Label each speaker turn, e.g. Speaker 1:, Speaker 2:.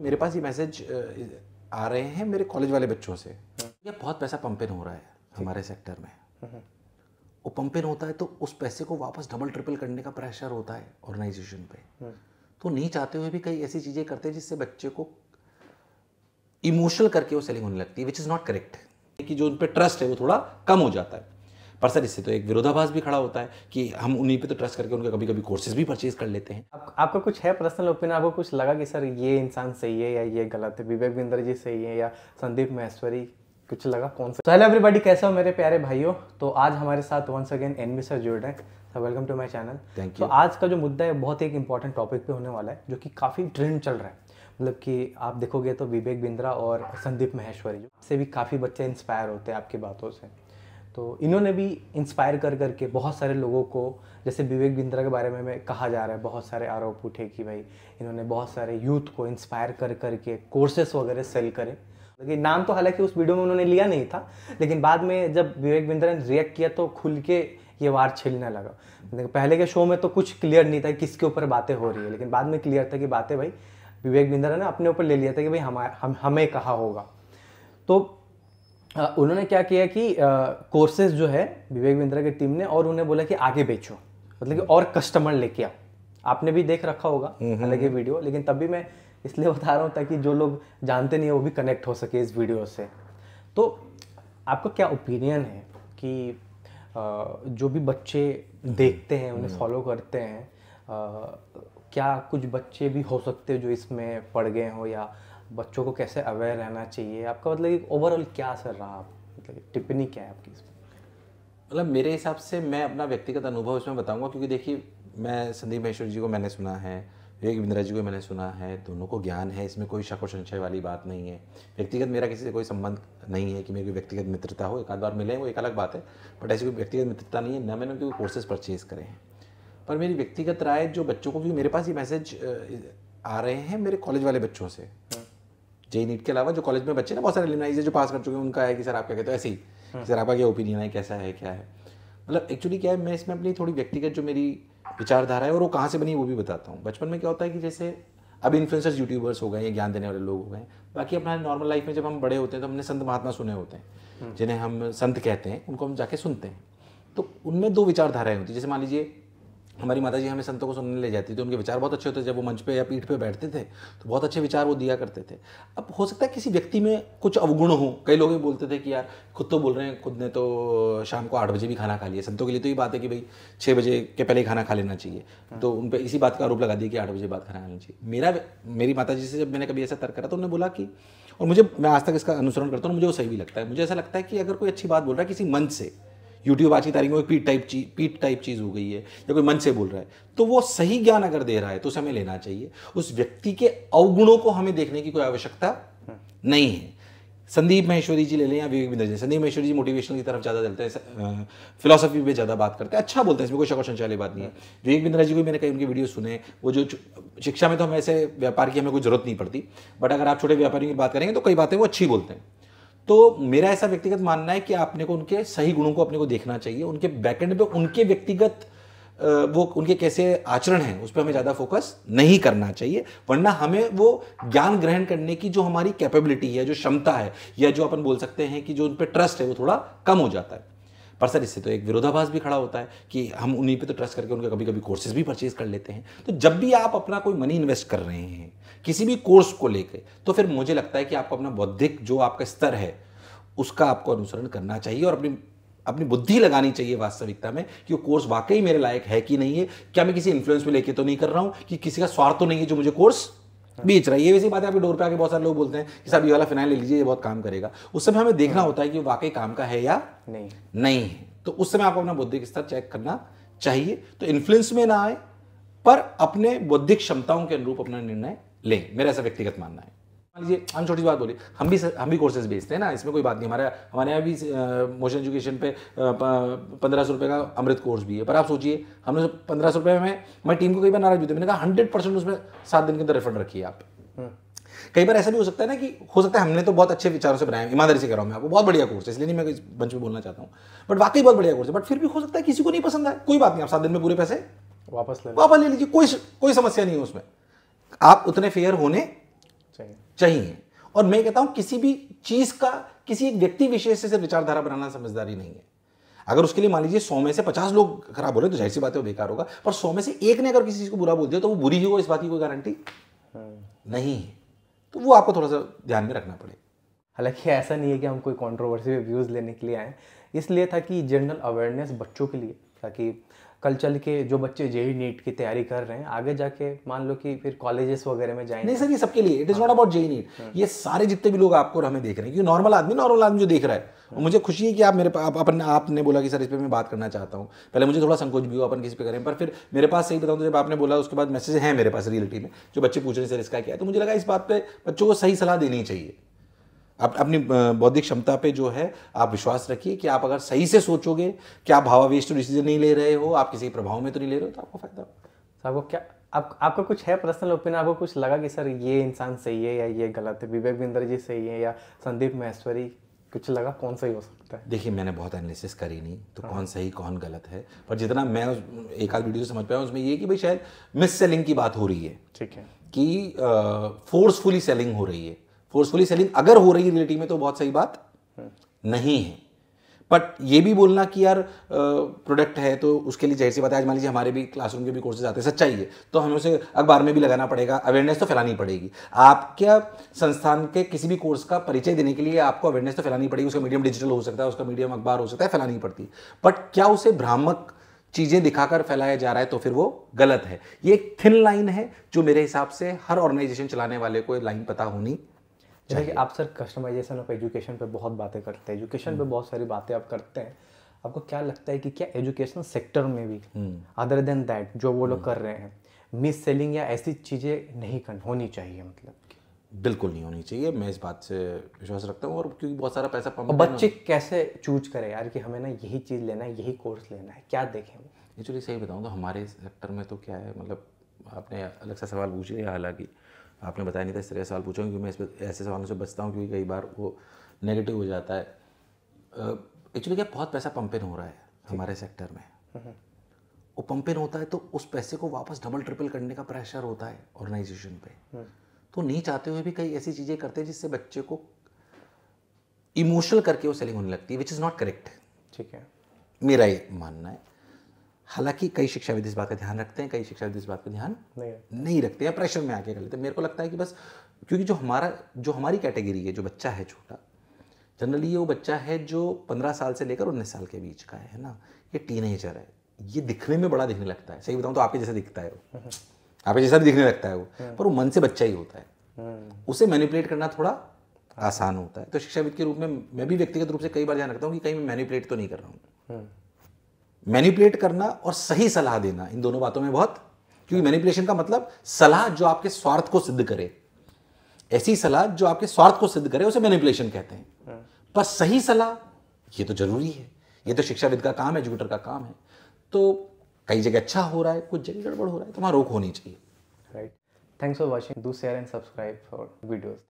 Speaker 1: मेरे पास ये मैसेज आ रहे हैं मेरे कॉलेज वाले बच्चों से ये बहुत पैसा पंपिन हो रहा है हमारे सेक्टर में हम्म, हम्म। वो पंपिन होता है तो उस पैसे को वापस डबल ट्रिपल करने का प्रेशर होता है ऑर्गेनाइजेशन पे हम्म। तो नहीं चाहते हुए भी कई ऐसी चीज़ें करते हैं जिससे बच्चे को इमोशनल करके वो सेलिंग होने लगती है विच इज़ नॉट करेक्ट कि जो उन पर ट्रस्ट है वो थोड़ा कम हो जाता है पर सर इससे तो एक विरोधाभास भी खड़ा होता है कि हम उन्हीं पे तो ट्रस्ट करके उनके कभी कभी कोर्सेज भी परचेज कर लेते हैं
Speaker 2: आप, आपका कुछ है पर्सनल ओपिनियन आपको कुछ लगा कि सर ये इंसान सही है या ये गलत है विवेक बिंदर जी सही है या संदीप महेश्वरी कुछ लगा कौन सा हेलो तो एवरीबॉडी कैसे हो मेरे प्यारे भाइयों तो आज हमारे साथ वंस अगेन एन सर जुड़ रहे हैं sir welcome to my channel thank you आज का जो मुद्दा है बहुत एक इंपॉर्टेंट टॉपिक पे होने वाला है जो कि काफ़ी ट्रेंड चल रहा है मतलब कि आप देखोगे तो विवेक बिंद्रा और संदीप महेश्वरी से भी काफ़ी बच्चे इंस्पायर होते हैं आपकी बातों से तो इन्होंने भी इंस्पायर कर करके बहुत सारे लोगों को जैसे विवेक बिंद्रा के बारे में मैं कहा जा रहा है बहुत सारे आरोप उठे कि भाई इन्होंने बहुत सारे यूथ को इंस्पायर कर करके कोर्सेस वगैरह सेल करें लेकिन नाम तो हालांकि उस वीडियो में उन्होंने लिया नहीं था लेकिन बाद में जब विवेक बिंद्रा ने रिएक्ट किया तो खुल के ये वार छिलने लगा पहले के शो में तो कुछ क्लियर नहीं था किसके ऊपर बातें हो रही है लेकिन बाद में क्लियर था कि बातें भाई विवेक बिंद्रा ने अपने ऊपर ले लिया था कि भाई हम हम हमें कहा होगा तो उन्होंने क्या किया कि कोर्सेज जो है विवेक बिंद्रा की टीम ने और उन्हें बोला कि आगे बेचो मतलब कि और कस्टमर लेके आओ आपने भी देख रखा होगा हम्म, हम्म, हालांकि वीडियो हम्म। लेकिन तभी मैं इसलिए बता रहा हूँ ताकि जो लोग जानते नहीं वो भी कनेक्ट हो सके इस वीडियो से तो आपका क्या ओपिनियन है कि जो भी बच्चे देखते हैं उन्हें फॉलो करते हैं क्या कुछ बच्चे भी हो सकते हैं जो इसमें पड़ गए हों या बच्चों को कैसे अवेयर रहना चाहिए आपका मतलब ओवरऑल क्या असर रहा मतलब टिप्पणी क्या है आपकी इसमें मतलब मेरे हिसाब से मैं अपना व्यक्तिगत अनुभव इसमें बताऊंगा क्योंकि देखिए
Speaker 1: मैं संदीप महेश्वर जी को मैंने सुना है विवेक बिंद्रा जी को मैंने सुना है दोनों को ज्ञान है इसमें कोई शक और संशय वाली बात नहीं है व्यक्तिगत मेरा किसी से कोई संबंध नहीं है कि मेरी कोई व्यक्तिगत मित्रता हो एक आध बार मिले वो एक अलग बात है बट ऐसी कोई व्यक्तिगत मित्रता नहीं है ना मैंने कोई कोर्सेज परचेज करे हैं पर मेरी व्यक्तिगत राय जो बच्चों को क्योंकि मेरे पास ये मैसेज आ रहे हैं मेरे कॉलेज वाले बच्चों से जे नीट के अलावा जो कॉलेज में बच्चे ना बहुत सारे एलिमनाइज है जो पास कर चुके हैं उनका है कि सर आप क्या कहते हो ऐसे ही हम्म। सर आपका क्या ओपिनियन है कैसा है क्या है मतलब एक्चुअली क्या है मैं इसमें अपनी थोड़ी व्यक्तिगत जो मेरी विचारधारा है और वो कहाँ से बनी वो भी बताता हूँ बचपन में क्या होता है कि जैसे अब इन्फ्लुएंसर्स यूट्यूबर्स हो गए या ज्ञान देने वाले लोग हो गए बाकी अपना नॉर्मल लाइफ में जब हम बड़े होते हैं तो हमने संत महात्मा सुने होते हैं हम्म। जिन्हें हम संत कहते हैं उनको हम जाके सुनते हैं तो उनमें दो विचारधाराएं होती है जैसे मान लीजिए हमारी माता जी हमें संतों को सुनने ले जाती थी उनके विचार बहुत अच्छे होते थे जब वो मंच पे या पीठ पे बैठते थे तो बहुत अच्छे विचार वो दिया करते थे अब हो सकता है किसी व्यक्ति में कुछ अवगुण हो कई लोग भी बोलते थे कि यार खुद तो बोल रहे हैं खुद ने तो शाम को आठ बजे भी खाना खा लिया संतों के लिए तो ये बात है कि भाई छः बजे के पहले ही खाना खा लेना चाहिए हाँ। तो उन पर इसी बात का आरोप लगा दिया कि आठ बजे बाद खाना खाना चाहिए मेरा मेरी माता जी से जब मैंने कभी ऐसा तर्क करा तो उन्होंने बोला कि और मुझे मैं आज तक इसका अनुसरण करता हूँ मुझे वो सही भी लगता है मुझे ऐसा लगता है कि अगर कोई अच्छी बात बोल रहा है किसी मंच से यूट्यूब आज की तारीख में पीट टाइप चीज पीट टाइप चीज़ हो गई है या कोई मन से बोल रहा है तो वो सही ज्ञान अगर दे रहा है तो उसे हमें लेना चाहिए उस व्यक्ति के अवगुणों को हमें देखने की कोई आवश्यकता नहीं है संदीप महेश्वरी जी ले लें या विवेक बिंदर जी संदीप महेश्वरी जी मोटिवेशनल की तरफ ज़्यादा चलते हैं फिलोसफी पे ज़्यादा बात करते हैं अच्छा बोलते हैं इसमें कोई संचय वाली बात नहीं है विवेक बिंद्रा जी को मैंने कई उनके वीडियो सुने वो जो शिक्षा में तो हम ऐसे व्यापार की हमें कोई जरूरत नहीं पड़ती बट अगर आप छोटे व्यापारियों की बात करेंगे तो कई बातें वो अच्छी बोलते हैं तो मेरा ऐसा व्यक्तिगत मानना है कि आपने को उनके सही गुणों को अपने को देखना चाहिए उनके बैकेंड पे उनके व्यक्तिगत वो उनके कैसे आचरण हैं उस पर हमें ज़्यादा फोकस नहीं करना चाहिए वरना हमें वो ज्ञान ग्रहण करने की जो हमारी कैपेबिलिटी है जो क्षमता है या जो अपन बोल सकते हैं कि जो उन पर ट्रस्ट है वो थोड़ा कम हो जाता है पर सर इससे तो एक विरोधाभास भी खड़ा होता है कि हम उन्हीं पे तो ट्रस्ट करके उनके कभी कभी कोर्सेज भी परचेज कर लेते हैं तो जब भी आप अपना कोई मनी इन्वेस्ट कर रहे हैं किसी भी कोर्स को लेकर तो फिर मुझे लगता है कि आपको अपना बौद्धिक जो आपका स्तर है उसका आपको अनुसरण करना चाहिए और अपनी अपनी बुद्धि लगानी चाहिए वास्तविकता में कि वो कोर्स वाकई मेरे लायक है कि नहीं है क्या मैं किसी इन्फ्लुएंस में लेके तो नहीं कर रहा हूँ कि किसी का स्वार्थ तो नहीं है जो मुझे कोर्स हाँ। बीच रहा है ये वैसी बात है आपके डोर पे आके बहुत सारे लोग बोलते हैं कि साहब ये वाला फिनाइल ले लीजिए ये बहुत काम करेगा उस समय हमें देखना हाँ। होता है कि वाकई काम का है या नहीं नहीं तो उस समय आपको अपना बौद्धिक स्तर चेक करना चाहिए तो इन्फ्लुएंस में ना आए पर अपने बौद्धिक क्षमताओं के अनुरूप अपना निर्णय लें मेरा ऐसा व्यक्तिगत मानना है मान लीजिए हम छोटी बात बोली हम भी हम भी कोर्सेज बेचते हैं ना इसमें कोई बात नहीं हमारा हमारे यहाँ भी मोशन एजुकेशन पे पंद्रह सौ रुपये का अमृत कोर्स भी है पर आप सोचिए हमने पंद्रह सौ रुपये में मैं टीम को कई बार नाराज भी मैंने कहा हंड्रेड परसेंट उसमें सात दिन के अंदर रिफंड रखिए आप हम्म। कई बार ऐसा भी हो सकता है ना कि हो सकता है हमने तो बहुत अच्छे विचारों से बनाया ईमानदारी से कह रहा हूँ मैं आपको बहुत बढ़िया कोर्स है इसलिए नहीं मैं इस बंच में बोलना चाहता हूँ बट वाकई बहुत बढ़िया कोर्स है बट फिर भी हो सकता है किसी को नहीं पसंद है कोई बात नहीं आप सात दिन में पूरे पैसे वापस ले वापस ले लीजिए कोई कोई समस्या नहीं है उसमें आप उतने फेयर होने चाहिए चाहिए और मैं कहता हूं किसी भी चीज का किसी एक व्यक्ति विशेष से सिर्फ विचारधारा बनाना समझदारी नहीं है अगर उसके लिए मान लीजिए सौ में से पचास लोग खराब बोले तो जाहिर सी बात है वो बेकार होगा पर सौ में से एक ने अगर किसी चीज को बुरा बोल दिया तो वो बुरी ही हो
Speaker 2: इस बात की कोई गारंटी हम्म। नहीं है
Speaker 1: तो वो आपको थोड़ा सा ध्यान में रखना पड़ेगा
Speaker 2: हालांकि ऐसा नहीं है कि हम कोई कॉन्ट्रोवर्सी व्यूज़ लेने के लिए आए इसलिए था कि जनरल अवेयरनेस बच्चों के लिए ताकि कल चल के जो बच्चे जेई नीट की तैयारी कर रहे हैं आगे जाके मान लो कि फिर कॉलेजेस वगैरह में जाएंगे नहीं सर ये सबके लिए it is not about JEE
Speaker 1: NEET हाँ। ये सारे जितने भी लोग आपको हमें देख रहे हैं क्योंकि नॉर्मल आदमी नॉर्मल आदमी जो देख रहा है हाँ। मुझे खुशी है कि आप मेरे आप अपने आपने बोला कि सर इस पर मैं बात करना चाहता हूँ पहले मुझे थोड़ा संकोच भी हो अपन किसी पे करें पर फिर मेरे पास सही बताऊँ तो जब आपने बोला उसके बाद मैसेज है मेरे पास रियलिटी में जो बच्चे पूछ रहे हैं सर इसका क्या है तो मुझे लगा इस बात पर बच्चों को सही सलाह देनी चाहिए आप अपनी बौद्धिक क्षमता पे जो है आप विश्वास रखिए कि आप अगर सही से सोचोगे कि आप भावावेश तो डिसीजन नहीं ले रहे हो आप किसी प्रभाव में तो नहीं ले रहे हो तो आपको फायदा
Speaker 2: तो आपको क्या आप आपका कुछ है पर्सनल ओपिनियन आपको कुछ लगा कि सर ये इंसान सही है या ये गलत है विवेक बिंदर जी सही है या संदीप महेश्वरी कुछ लगा कौन सही हो सकता है देखिए
Speaker 1: मैंने बहुत एनालिसिस करी नहीं तो हाँ। कौन सही कौन गलत है पर जितना मैं एक आध वीडियो समझ पाया उसमें ये कि भाई शायद मिस सेलिंग की बात हो रही है ठीक है कि फोर्सफुली सेलिंग हो रही है फोर्सफुली सेलिंग अगर हो रही है रियलिटी में तो बहुत सही बात नहीं है बट ये भी बोलना कि यार प्रोडक्ट है तो उसके लिए जैसे बात है आज मान लीजिए हमारे भी क्लासरूम के भी कोर्सेज आते हैं सच्चाई है तो हमें उसे अखबार में भी लगाना पड़ेगा अवेयरनेस तो फैलानी पड़ेगी आपके संस्थान के किसी भी कोर्स का परिचय देने के लिए आपको अवेयरनेस तो फैलानी पड़ेगी उसका मीडियम डिजिटल हो सकता है उसका मीडियम अखबार हो सकता है फैलानी पड़ती है बट क्या उसे भ्रामक चीज़ें दिखाकर फैलाया जा रहा है तो फिर वो गलत है ये एक थिन लाइन है जो मेरे हिसाब से हर ऑर्गेनाइजेशन चलाने वाले को लाइन पता होनी जैसे कि
Speaker 2: आप सर कस्टमाइजेशन ऑफ एजुकेशन पर बहुत बातें करते हैं एजुकेशन पर हम्म। बहुत सारी बातें आप करते हैं आपको क्या लगता है कि क्या एजुकेशन सेक्टर में भी अदर देन दैट जो वो लोग हम्म। कर रहे हैं मिस सेलिंग या ऐसी चीज़ें नहीं होनी चाहिए मतलब
Speaker 1: बिल्कुल नहीं होनी चाहिए मैं इस बात से विश्वास रखता हूँ और
Speaker 2: क्योंकि बहुत सारा पैसा पंप बच्चे कैसे चूज करें यार कि हमें ना यही चीज़ लेना है यही कोर्स लेना है क्या देखें एक्चुअली सही बताऊँ तो हमारे सेक्टर
Speaker 1: में तो क्या है मतलब आपने अलग सा सवाल पूछ लिया हालांकि आपने बताया नहीं था इस तरह सवाल पूछा क्योंकि मैं इस पर ऐसे सवालों से बचता हूँ क्योंकि कई बार वो नेगेटिव हो जाता है एक्चुअली क्या बहुत पैसा पंपिन हो रहा है हमारे सेक्टर में हम्म, हम्म। वो पंपिन होता है तो उस पैसे को वापस डबल ट्रिपल करने का प्रेशर होता है ऑर्गेनाइजेशन पे हम्म। तो नहीं चाहते हुए भी कई ऐसी चीज़ें करते हैं जिससे बच्चे को इमोशनल करके वो सेलिंग होने लगती है विच इज़ नॉट करेक्ट ठीक है मेरा ये मानना है हालांकि कई शिक्षाविद इस बात का ध्यान रखते हैं कई शिक्षाविद इस बात का ध्यान नहीं, नहीं रखते हैं प्रेशर में आके कर लेते हैं मेरे को लगता है कि बस क्योंकि जो हमारा जो हमारी कैटेगरी है जो बच्चा है छोटा जनरली ये वो बच्चा है जो पंद्रह साल से लेकर उन्नीस साल के बीच का है ना ये टीनेजर है ये दिखने में बड़ा दिखने लगता है सही बताऊँ तो आपके जैसा दिखता है वो हम्म। आपके जैसा भी दिखने लगता है वो हम्म। पर वो मन से बच्चा ही होता है हम्म। उसे मैनिपुलेट करना थोड़ा आसान होता है तो शिक्षाविद के रूप में मैं भी व्यक्तिगत रूप से कई बार ध्यान रखता हूँ कि कहीं मैं मैनिपुलेट तो नहीं कर रहा हूँ मैनिपुलेट करना और सही सलाह देना इन दोनों बातों में बहुत क्योंकि मैनिपुलेशन का मतलब सलाह जो आपके स्वार्थ को सिद्ध करे ऐसी सलाह जो आपके स्वार्थ को सिद्ध करे उसे मैनिपुलेशन कहते हैं हाँ। पर सही सलाह ये तो जरूरी है ये तो शिक्षाविद का काम है एजुकेटर का काम है तो कई जगह अच्छा हो रहा है कुछ
Speaker 2: जगह गड़बड़ हो रहा है तो वहाँ रोक होनी चाहिए right thanks for watching do share and subscribe for videos